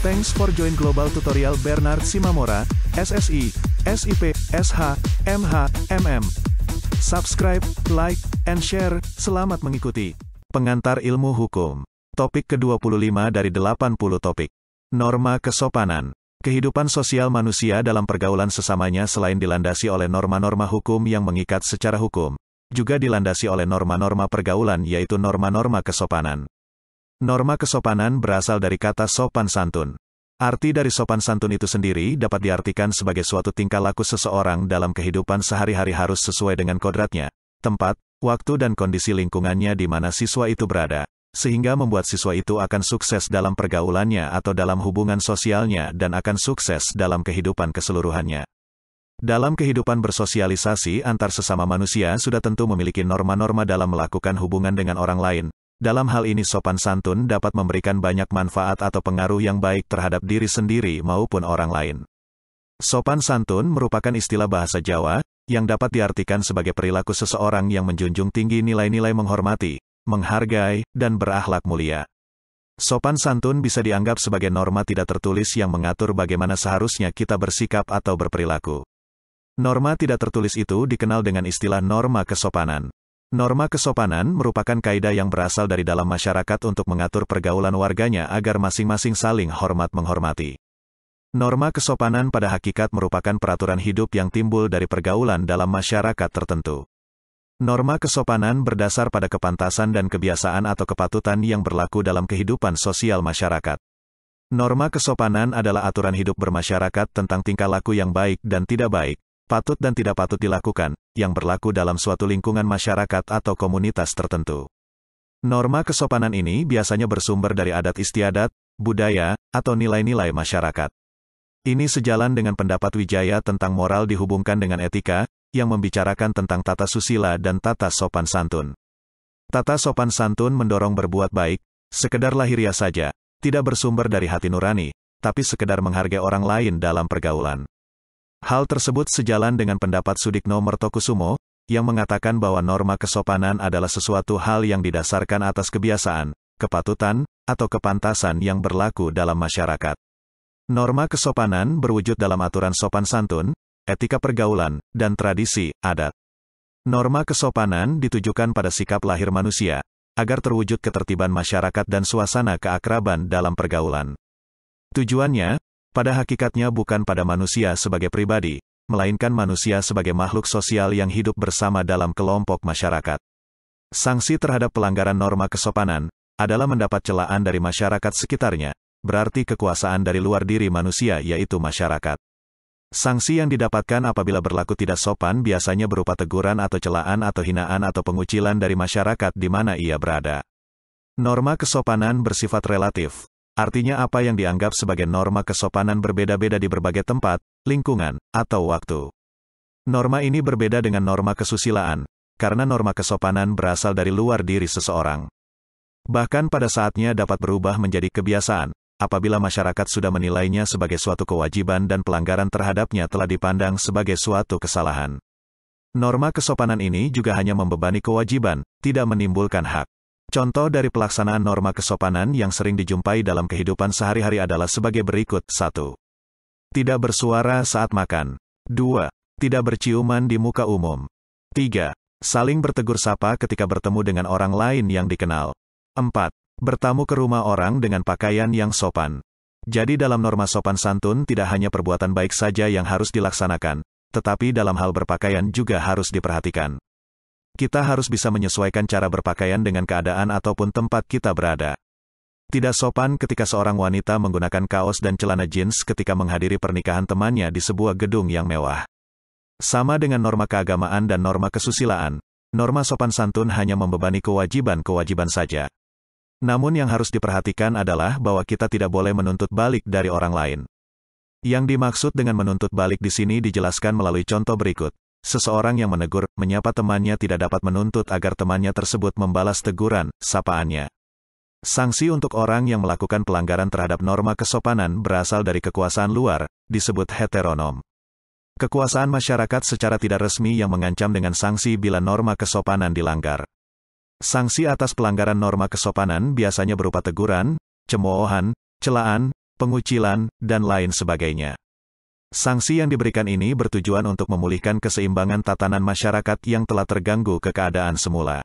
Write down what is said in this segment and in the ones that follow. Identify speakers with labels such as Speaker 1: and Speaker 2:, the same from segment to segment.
Speaker 1: Thanks for join Global Tutorial Bernard Simamora, SSI, SIP, SH, MH, MM. Subscribe, like, and share. Selamat mengikuti. Pengantar Ilmu Hukum. Topik ke-25 dari 80 topik. Norma kesopanan. Kehidupan sosial manusia dalam pergaulan sesamanya selain dilandasi oleh norma-norma hukum yang mengikat secara hukum, juga dilandasi oleh norma-norma pergaulan yaitu norma-norma kesopanan. Norma kesopanan berasal dari kata sopan santun. Arti dari sopan santun itu sendiri dapat diartikan sebagai suatu tingkah laku seseorang dalam kehidupan sehari-hari harus sesuai dengan kodratnya, tempat, waktu dan kondisi lingkungannya di mana siswa itu berada, sehingga membuat siswa itu akan sukses dalam pergaulannya atau dalam hubungan sosialnya dan akan sukses dalam kehidupan keseluruhannya. Dalam kehidupan bersosialisasi antar sesama manusia sudah tentu memiliki norma-norma dalam melakukan hubungan dengan orang lain, dalam hal ini sopan santun dapat memberikan banyak manfaat atau pengaruh yang baik terhadap diri sendiri maupun orang lain. Sopan santun merupakan istilah bahasa Jawa, yang dapat diartikan sebagai perilaku seseorang yang menjunjung tinggi nilai-nilai menghormati, menghargai, dan berakhlak mulia. Sopan santun bisa dianggap sebagai norma tidak tertulis yang mengatur bagaimana seharusnya kita bersikap atau berperilaku. Norma tidak tertulis itu dikenal dengan istilah norma kesopanan. Norma kesopanan merupakan kaidah yang berasal dari dalam masyarakat untuk mengatur pergaulan warganya agar masing-masing saling hormat menghormati. Norma kesopanan pada hakikat merupakan peraturan hidup yang timbul dari pergaulan dalam masyarakat tertentu. Norma kesopanan berdasar pada kepantasan dan kebiasaan atau kepatutan yang berlaku dalam kehidupan sosial masyarakat. Norma kesopanan adalah aturan hidup bermasyarakat tentang tingkah laku yang baik dan tidak baik, patut dan tidak patut dilakukan, yang berlaku dalam suatu lingkungan masyarakat atau komunitas tertentu. Norma kesopanan ini biasanya bersumber dari adat istiadat, budaya, atau nilai-nilai masyarakat. Ini sejalan dengan pendapat Wijaya tentang moral dihubungkan dengan etika, yang membicarakan tentang tata susila dan tata sopan santun. Tata sopan santun mendorong berbuat baik, sekedar lahiriah saja, tidak bersumber dari hati nurani, tapi sekedar menghargai orang lain dalam pergaulan. Hal tersebut sejalan dengan pendapat Sudikno Mertokusumo, yang mengatakan bahwa norma kesopanan adalah sesuatu hal yang didasarkan atas kebiasaan, kepatutan, atau kepantasan yang berlaku dalam masyarakat. Norma kesopanan berwujud dalam aturan sopan santun, etika pergaulan, dan tradisi, adat. Norma kesopanan ditujukan pada sikap lahir manusia, agar terwujud ketertiban masyarakat dan suasana keakraban dalam pergaulan. Tujuannya, pada hakikatnya bukan pada manusia sebagai pribadi, melainkan manusia sebagai makhluk sosial yang hidup bersama dalam kelompok masyarakat. Sanksi terhadap pelanggaran norma kesopanan adalah mendapat celaan dari masyarakat sekitarnya, berarti kekuasaan dari luar diri manusia yaitu masyarakat. Sanksi yang didapatkan apabila berlaku tidak sopan biasanya berupa teguran atau celaan atau hinaan atau pengucilan dari masyarakat di mana ia berada. Norma kesopanan bersifat relatif, Artinya apa yang dianggap sebagai norma kesopanan berbeda-beda di berbagai tempat, lingkungan, atau waktu. Norma ini berbeda dengan norma kesusilaan, karena norma kesopanan berasal dari luar diri seseorang. Bahkan pada saatnya dapat berubah menjadi kebiasaan, apabila masyarakat sudah menilainya sebagai suatu kewajiban dan pelanggaran terhadapnya telah dipandang sebagai suatu kesalahan. Norma kesopanan ini juga hanya membebani kewajiban, tidak menimbulkan hak. Contoh dari pelaksanaan norma kesopanan yang sering dijumpai dalam kehidupan sehari-hari adalah sebagai berikut. 1. Tidak bersuara saat makan. 2. Tidak berciuman di muka umum. 3. Saling bertegur sapa ketika bertemu dengan orang lain yang dikenal. 4. Bertamu ke rumah orang dengan pakaian yang sopan. Jadi dalam norma sopan santun tidak hanya perbuatan baik saja yang harus dilaksanakan, tetapi dalam hal berpakaian juga harus diperhatikan. Kita harus bisa menyesuaikan cara berpakaian dengan keadaan ataupun tempat kita berada. Tidak sopan ketika seorang wanita menggunakan kaos dan celana jeans ketika menghadiri pernikahan temannya di sebuah gedung yang mewah. Sama dengan norma keagamaan dan norma kesusilaan, norma sopan santun hanya membebani kewajiban-kewajiban saja. Namun yang harus diperhatikan adalah bahwa kita tidak boleh menuntut balik dari orang lain. Yang dimaksud dengan menuntut balik di sini dijelaskan melalui contoh berikut. Seseorang yang menegur, menyapa temannya tidak dapat menuntut agar temannya tersebut membalas teguran, sapaannya. Sanksi untuk orang yang melakukan pelanggaran terhadap norma kesopanan berasal dari kekuasaan luar, disebut heteronom. Kekuasaan masyarakat secara tidak resmi yang mengancam dengan sanksi bila norma kesopanan dilanggar. Sanksi atas pelanggaran norma kesopanan biasanya berupa teguran, cemoohan, celaan, pengucilan, dan lain sebagainya. Sanksi yang diberikan ini bertujuan untuk memulihkan keseimbangan tatanan masyarakat yang telah terganggu ke keadaan semula.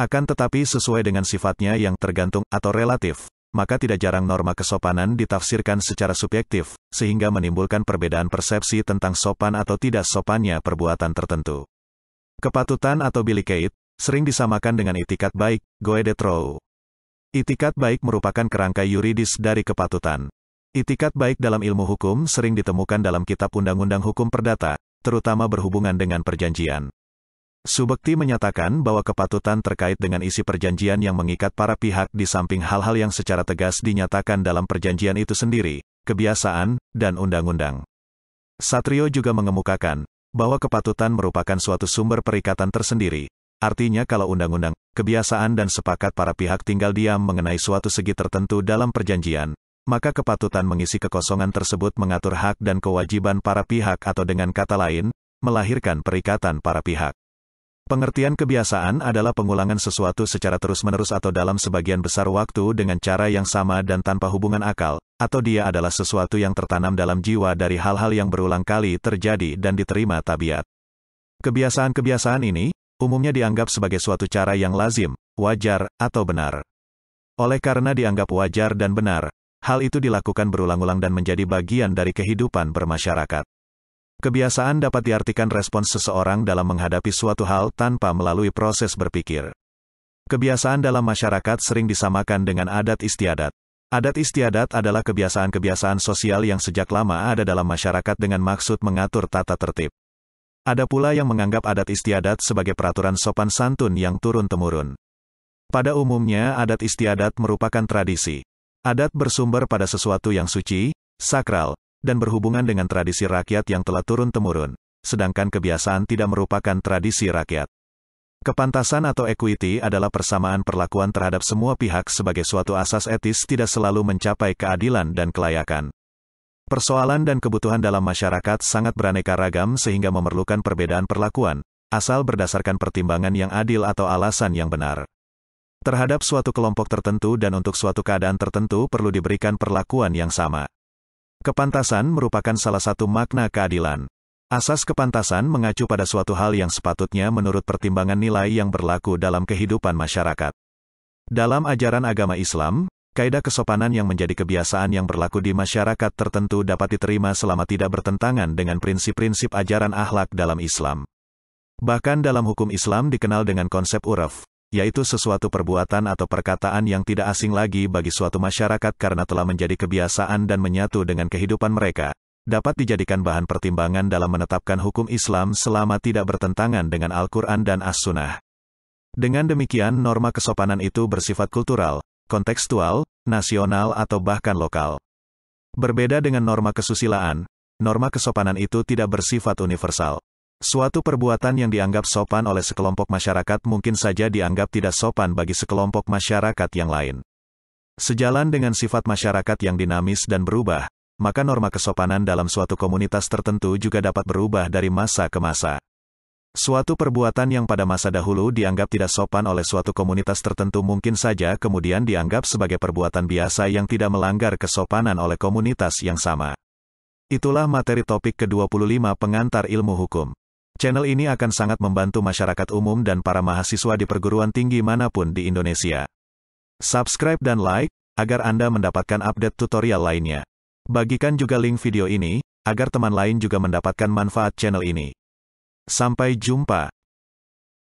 Speaker 1: Akan tetapi sesuai dengan sifatnya yang tergantung atau relatif, maka tidak jarang norma kesopanan ditafsirkan secara subjektif, sehingga menimbulkan perbedaan persepsi tentang sopan atau tidak sopannya perbuatan tertentu. Kepatutan atau bilikeit sering disamakan dengan itikat baik, goedetrou. Itikat baik merupakan kerangka yuridis dari kepatutan, Itikat baik dalam ilmu hukum sering ditemukan dalam kitab Undang-Undang Hukum Perdata, terutama berhubungan dengan perjanjian. Subekti menyatakan bahwa kepatutan terkait dengan isi perjanjian yang mengikat para pihak di samping hal-hal yang secara tegas dinyatakan dalam perjanjian itu sendiri, kebiasaan, dan undang-undang. Satrio juga mengemukakan bahwa kepatutan merupakan suatu sumber perikatan tersendiri, Artinya kalau undang-undang, kebiasaan dan sepakat para pihak tinggal diam mengenai suatu segi tertentu dalam perjanjian, maka kepatutan mengisi kekosongan tersebut mengatur hak dan kewajiban para pihak atau dengan kata lain, melahirkan perikatan para pihak. Pengertian kebiasaan adalah pengulangan sesuatu secara terus-menerus atau dalam sebagian besar waktu dengan cara yang sama dan tanpa hubungan akal, atau dia adalah sesuatu yang tertanam dalam jiwa dari hal-hal yang berulang kali terjadi dan diterima tabiat. Kebiasaan-kebiasaan ini, umumnya dianggap sebagai suatu cara yang lazim, wajar, atau benar. Oleh karena dianggap wajar dan benar, Hal itu dilakukan berulang-ulang dan menjadi bagian dari kehidupan bermasyarakat. Kebiasaan dapat diartikan respons seseorang dalam menghadapi suatu hal tanpa melalui proses berpikir. Kebiasaan dalam masyarakat sering disamakan dengan adat istiadat. Adat istiadat adalah kebiasaan-kebiasaan sosial yang sejak lama ada dalam masyarakat dengan maksud mengatur tata tertib. Ada pula yang menganggap adat istiadat sebagai peraturan sopan santun yang turun-temurun. Pada umumnya, adat istiadat merupakan tradisi, Adat bersumber pada sesuatu yang suci, sakral, dan berhubungan dengan tradisi rakyat yang telah turun-temurun, sedangkan kebiasaan tidak merupakan tradisi rakyat. Kepantasan atau equity adalah persamaan perlakuan terhadap semua pihak sebagai suatu asas etis tidak selalu mencapai keadilan dan kelayakan. Persoalan dan kebutuhan dalam masyarakat sangat beraneka ragam sehingga memerlukan perbedaan perlakuan, asal berdasarkan pertimbangan yang adil atau alasan yang benar terhadap suatu kelompok tertentu dan untuk suatu keadaan tertentu perlu diberikan perlakuan yang sama. Kepantasan merupakan salah satu makna keadilan. Asas kepantasan mengacu pada suatu hal yang sepatutnya menurut pertimbangan nilai yang berlaku dalam kehidupan masyarakat. Dalam ajaran agama Islam, kaidah kesopanan yang menjadi kebiasaan yang berlaku di masyarakat tertentu dapat diterima selama tidak bertentangan dengan prinsip-prinsip ajaran akhlak dalam Islam. Bahkan dalam hukum Islam dikenal dengan konsep uraf, yaitu sesuatu perbuatan atau perkataan yang tidak asing lagi bagi suatu masyarakat karena telah menjadi kebiasaan dan menyatu dengan kehidupan mereka, dapat dijadikan bahan pertimbangan dalam menetapkan hukum Islam selama tidak bertentangan dengan Al-Quran dan As-Sunnah. Dengan demikian norma kesopanan itu bersifat kultural, kontekstual, nasional atau bahkan lokal. Berbeda dengan norma kesusilaan, norma kesopanan itu tidak bersifat universal. Suatu perbuatan yang dianggap sopan oleh sekelompok masyarakat mungkin saja dianggap tidak sopan bagi sekelompok masyarakat yang lain. Sejalan dengan sifat masyarakat yang dinamis dan berubah, maka norma kesopanan dalam suatu komunitas tertentu juga dapat berubah dari masa ke masa. Suatu perbuatan yang pada masa dahulu dianggap tidak sopan oleh suatu komunitas tertentu mungkin saja kemudian dianggap sebagai perbuatan biasa yang tidak melanggar kesopanan oleh komunitas yang sama. Itulah materi topik ke-25 pengantar ilmu hukum. Channel ini akan sangat membantu masyarakat umum dan para mahasiswa di perguruan tinggi manapun di Indonesia. Subscribe dan like, agar Anda mendapatkan update tutorial lainnya. Bagikan juga link video ini, agar teman lain juga mendapatkan manfaat channel ini. Sampai jumpa.